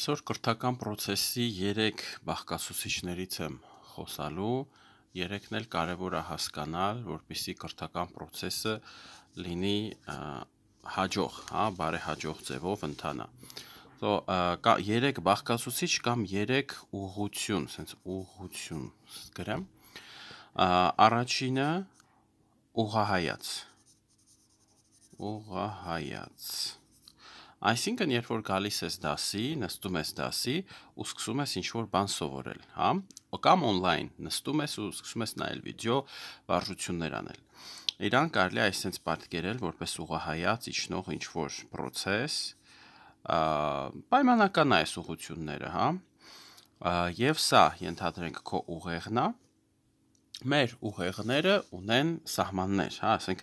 Այսօր կրթական process-ի 3 բաղկացուցիչներից եմ խոսալու, երեքն էլ կարևոր է հասկանալ, որպիսի կրթական process-ը լինի հաջող, հա, բարեհաջող ձևով ընթանա։ So, կա 3 բաղկացուցիչ կամ 3 ուղղություն, ասենց ուղղություն գրեմ։ Առաջինը ուղահայաց։ Ուղահայաց։ Այսինքն, երբ որ գալիս ես դասի, նստում ես դասի ու սկսում ես ինչ-որ բան սովորել, հա? Կամ on-line նստում ես ու սկսում ես նայել վիդեո, վարժություններ անել։ Իրան կարելի է այսպես պատկերել որպես ուղղահայաց իջնող ինչ-որ process, պայմանական է այս ուղությունները, հա? Եվ սա ենթադրենք քո ուղեղն է, մեր ուղեղները ունեն սահմաններ, հա, ասենք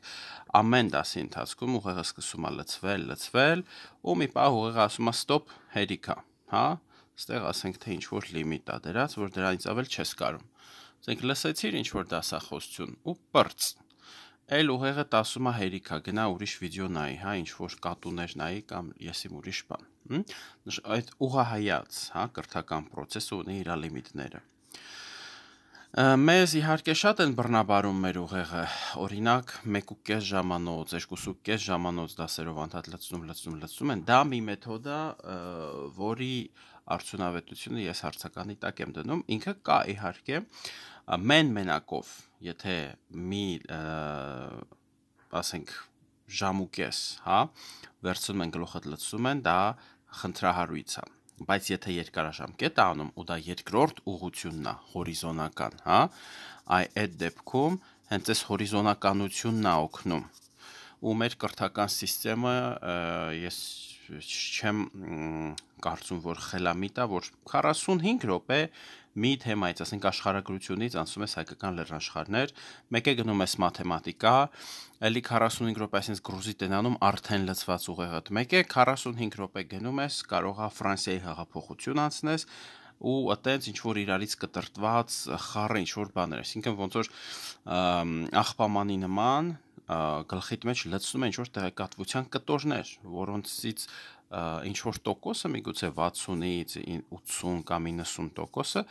ամեն դասի ընթացքում ուղեղը սկսում է լցվել, լցվել, ու մի պահ ուղեղը ասում է ստոպ, հերիքա, հա, ստեղ ասենք թե ինչ որ լիմիտ է դրած, որ դրանից ավել չես կարում։ Ասենք լսեցիր ինչ որ դասախոսություն ու պրծ։ Էլ ուղեղը տասում է հերիքա, գնա ուրիշ վիդեո նայի, հա, ինչ որ կատուներ նայի կամ եսիմ ուրիշ բան։ Այդ ուղահայաց, հա, կրթական process ունի իր լիմիտները։ Մեզ իհարկե շատ են բռնաբարում մեր ուղեղը։ Օրինակ 1.5 ժամանոց, 2.5 ժամանոց դասերով անդադ լցնում, լցնում, լցնում են։ Դա մի մեթոդ է, որի արդյունավետությունը ես հարցականի տակ եմ դնում։ Ինքը կա իհարկե մեն մենակով, եթե մի ասենք ժամուկես, հա, վերցնում են գլուխը լցնում են, դա խնդրահարույց է բայց եթե երկարաժամկետ է անում ու դա երկրորդ ուղությունն է, հորիզոնական, հա, այ այդ դեպքում հենց այս հորիզոնականությունն է օգնում։ Ու մեր կրթական համակարգը ես չեմ կարծում որ խելամիտ է, որ 45 րոպե մի թեմայից, ասենք աշխարհագրությունից անցում ես հայկական լեռնաշխարհներ, մեկը գնում ես մաթեմատիկա, ելի 45 րոպե ասես գրուզի տնանում արդեն լծված ուղեղդ մեկ է, 45 րոպե գնում ես, կարողա Ֆրանսիայի հեղափոխություն անցնես, ու այտենց ինչ որ իրարից կտրտված խառը ինչ որ բաներ, այսինքն ոնց որ աղբամանի նման գլխիդ մեջ լցնում է ինչ որ տեղեկատվության կտորներ, որոնցից ինչ որ տոկոսը միգուցե 60-ից 80 կամ 90%-ը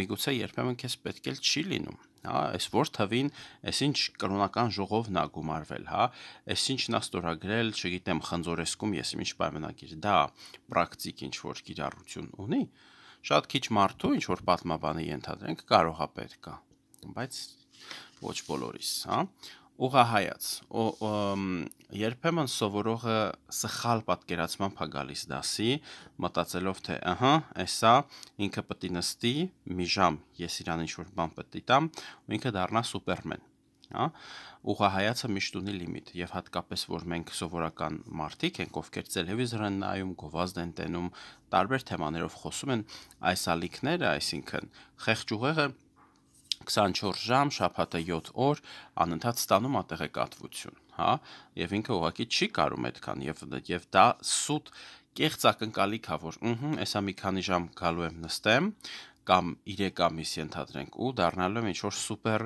միգուցե երբեմն քեզ պետք էլ չի լինում հա այս որ թվին այսինչ կրոնական ժողովն է գումարվել հա այսինչ նա ստորագրել չգիտեմ խնձորեսկում ես ինչ պայմանագիր դա պրակտիկ ինչ որ կիրառություն ունի շատ քիչ մարդու ինչ որ պատմաբանը ենթադրենք կարող է պետքա բայց ոչ բոլորիս հա ուղահայաց երբեմն սովորողը սխալ պատկերացմամբ է գալիս դասի մտածելով թե ըհա էսա ինքը պետք է նստի մի ժամ ես իրան ինչ որ բան պետք է տամ ու ինքը դառնա սուպերմեն հա ուղահայացը միշտ ունի լիմիտ եւ հատկապես որ մենք սովորական մարդիկ ենք ովքեր ցելևիզոր են նայում գովազդ են տենում տարբեր թեմաներով խոսում են այս ալիքները այսինքն խեղճ ուղեղը 24 ժամ, շաբաթը 7 օր անընդհատ ստանում է տեղեկատվություն, հա, եւ ինքը ուղղակի չի կարում այդքան եւ եւ դա սուտ կեղծ ակնկալիք է, որ ըհը, այսա մի քանի ժամ գալու եմ նստեմ, կամ 3 ամիս ենթադրենք ու դառնալու եմ ինչ որ սուպեր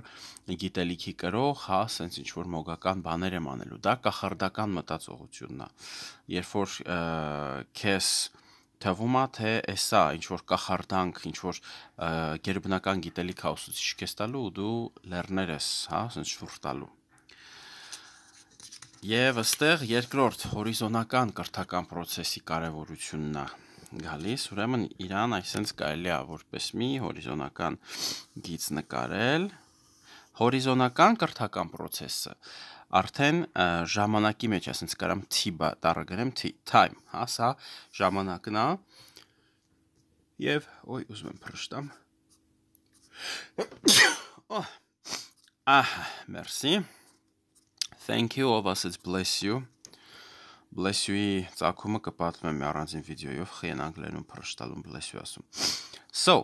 գիտելիքի կրող, հա, ասենց ինչ որ մոգական բաներ եմ անելու։ Դա կախարդական մտածողությունն է։ Երբ որ քեզ և, թվում է թե էսա ինչ որ կախարդանք, ինչ որ գերբնական գիտելիք հա ուսուցիչ կես տալու ու դու լեռներ ես, հա, ասես շուրջ տալու։ Եվ ըստեղ երկրորդ հորիզոնական կրթական process-ի կարևորությունն է գալիս, ուրեմն Իրան այսպես կարելի է որպես մի հորիզոնական գիծ նկարել։ Հորիզոնական կրթական process-ը արդեն ժամանակի մեջ ասենց կարամ t-ը դառը գրեմ t time, հա, սա ժամանակն է։ Եվ ոյ ուզում եմ փրշտամ։ Ահա, մերսի։ Thank you, ով ասեց bless you։ Bless you-ի ցակումը կպատմեմ առանձին վիդեոյով, խեն անգլերեն փրշտալում bless you ասում։ So,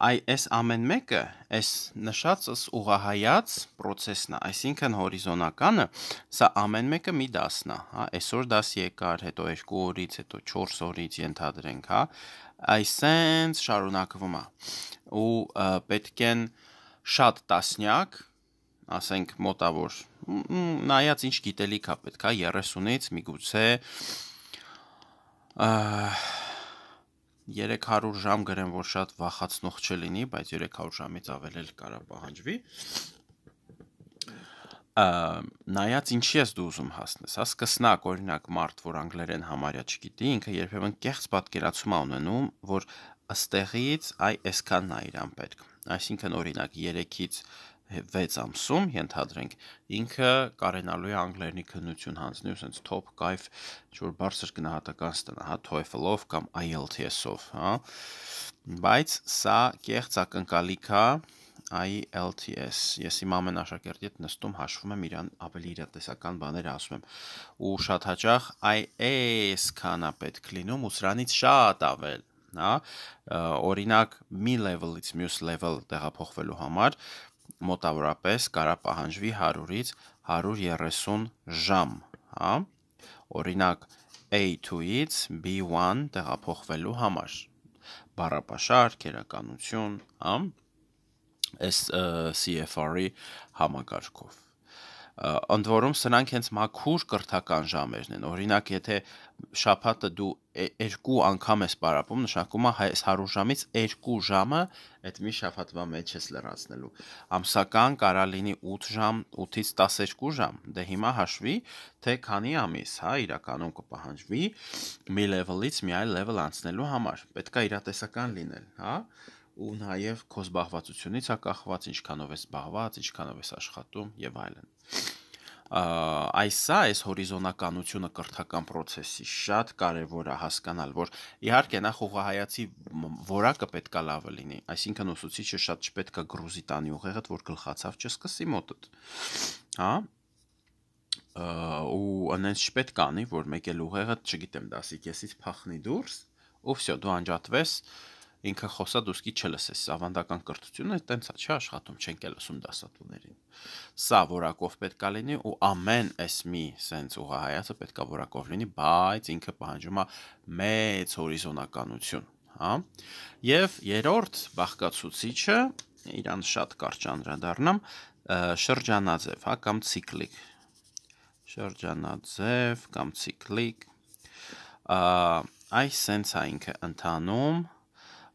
այ այս ամեն մեկը այս նշածս ուղահայաց process-ն է, այսինքն հորիզոնականը, սա ամեն մեկը մի դասն է, հա, այսօր դաս եկար, հետո 2 օրից, հետո 4 օրից ենթադրենք, հա, այսենց շարունակվում է։ Ու պետք են շատ տասնյակ, ասենք մոտավոր, նայած ինչ գիտելիք է պետք, հա, 30-ից միգուցե 300 ժամ գրեմ, որ շատ վախացնող չլինի, բայց 300 ժամից ավել էլ կարա պահանջվի։ Ա նայած ինչի ես դու ուզում հասնես։ Հա սկսնակ օրինակ մարդ, որ անգլերեն համարյա չգիտի, ինքը երբեմն կեղծ պատկերացում ա ունենում, որ ըստեղից այ այսքանն է իրան պետք։ Այսինքն օրինակ 3-ից 6 ամսում ենթադրենք ինքը կարենալու է անգլերենի քննություն հանձնել, ասենց top կայֆ ինչ-որ բարձր գնահատական ստանա, հա TOEFL-ով կամ IELTS-ով, հա։ Բայց սա կեղծ ակնկալիք է IELTS։ Ես իմ ամեն աշակերտի հետ նստում հաշվում եմ իրան ավելի իրատեսական բաներ ասում եմ։ Ու շատ հաճախ IELTS քանա պետք լինում ու սրանից շատ ավել հա օրինակ մի level-ից մյուս level տեղափոխվելու համար մոտավորապես կարա պահանջվի 100-ից 130 ժամ, հա։ Օրինակ A2-ից B1 տեղափոխվելու համար։ Բառապաշար, քերականություն, հա։ Այս CFR-ի համակարգով ընդ որում սրանք հենց մաքուր կրթական ժամերն են օրինակ եթե շաբաթը դու երկու անգամ ես պարապում նշանակում է այս 100 ժամից 2 ժամը այդ մի շաբաթվա մեջ ես լրացնելու ամսական կարա լինի 8 ժամ 8-ից 12 ժամ դե հիմա հաշվի թե քանի ամիս հա իրականում կպահանջվի մի level-ից մի այլ level անցնելու համար պետքա իրատեսական լինել հա ու նաև քո զբաղվածությունից է կախված, ինչքանով ես զբաղված, ինչքանով ես աշխատում եւ այլն։ Այսա, այս հորիզոնականությունը կրթական process-ի շատ կարևոր է հասկանալ, որ իհարկե նա խոհայացի որակը պետքա լավը լինի, այսինքն ուսուցիչը շատ չպետքա գրուզի տանի ուղեղդ, որ գլխացավ չսկսի մոտդ։ Հա, ու անենց չպետք անի, որ մեկ էլ ուղեղը, չգիտեմ, դասի քեսից փախնի դուրս, ու վсё, դու անջատվես, ինքը խոսա դուսկի չլսես, ավանդական կրթությունը տենց է, չի աշխատում, չենք էլ լսում դասատուներին։ Սա որակով պետքա լինի ու ամեն այս մի սենց ուղահայացը պետքա որակով լինի, բայց ինքը պահանջում է մեծ հորիզոնականություն, հա։ Եվ երրորդ բաղկացուցիչը իրան շատ կարճ անդրադառնամ շրջանաձև, հա, կամ ցիկլիկ։ Շրջանաձև կամ ցիկլիկ։ Այս սենսա ինքը ընդանում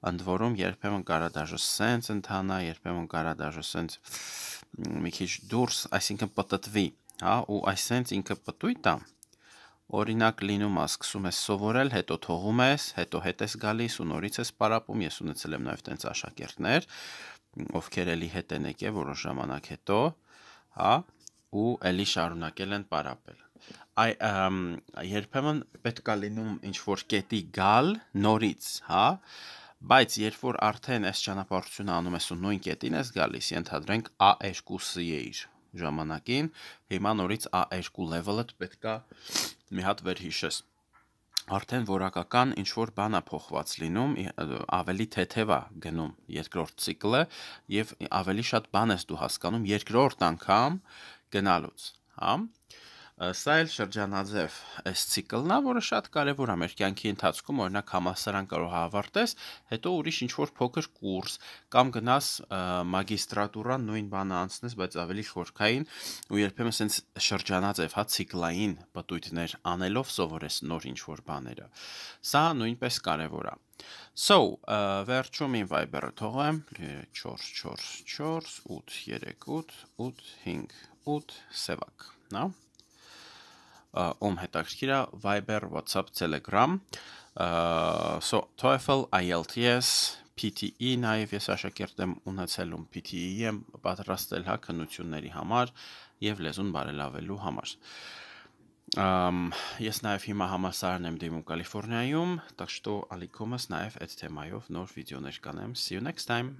ընդ որում երբեմն կարա դաժե սենց ընթանա, երբեմն կարա դաժե սենց մի քիչ դուրս, այսինքն պատտվի, հա, ու այսենց ինքը պատույտ է։ Օրինակ լինում է, սկսում ես սովորել, հետո թողում ես, հետո հետ ես գալիս ու նորից ես պարապում, ես ունեցել եմ նաև տենց աշակերտներ, ովքեր էլի հետ են եկել որոշ ժամանակ հետո, հա, ու էլի շարունակել են պարապել այ երբեմն պետքա լինում ինչ որ կետի գալ նորից, հա, Բայց երբ որ արդեն այս ճանապարհությունը անում ես ու նույն կետին ես գալիս, ենթադրենք A2-ը է իր ժամանակին, հիմա նորից A2 level-ը պետքա մի հատ վերհիշես արդեն որակական ինչ որ բան է փոխված լինում, ավելի թեթև է գնում երկրորդ ցիկլը եւ ավելի շատ բան ես դու հասկանում երկրորդ անգամ գնալուց, հա՞։ Սա էլ շրջանաձև այս ցիկլն է, որը շատ կարևոր է մեր կյանքի ընթացքում, օրինակ համասարան կարող հավարտես, հետո ուրիշ ինչ-որ փոքր կուրս կամ գնաս մագիստրատուրան նույն բանը անցնես, բայց ավելի շորքային ու երբեմն ասենց շրջանաձև, հա, ցիկլային պտույտներ անելով սովորես նոր ինչ-որ բաները։ Սա նույնպես կարևոր է։ So, վերջում ին Viber-ը թողեմ 4444 838 855 8 սևակ, նա։ հա։ no? ում հետաքրքիր է Viber, WhatsApp, Telegram, so TOEFL, IELTS, PTE նաև ես աշակերտ եմ ունեցել ում PTE եմ պատրաստել հա քննությունների համար եւ լեզուն բարելավելու համար։ Ամ ես նաև հիմա համասարան եմ դիմում Կալիֆոռնիայում, так что аликомас նաև այդ թեմայով նոր վիդեոներ կանեմ։ See you next time.